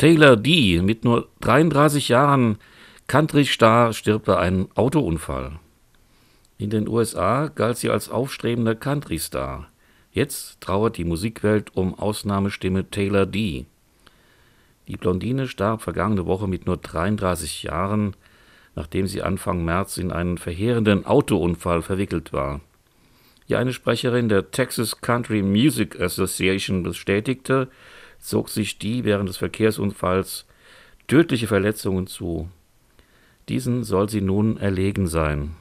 Taylor D. mit nur 33 Jahren Country-Star stirbt bei einem Autounfall. In den USA galt sie als aufstrebender Country-Star. Jetzt trauert die Musikwelt um Ausnahmestimme Taylor D. Die Blondine starb vergangene Woche mit nur 33 Jahren, nachdem sie Anfang März in einen verheerenden Autounfall verwickelt war. Wie eine Sprecherin der Texas Country Music Association bestätigte, zog sich die während des Verkehrsunfalls tödliche Verletzungen zu. Diesen soll sie nun erlegen sein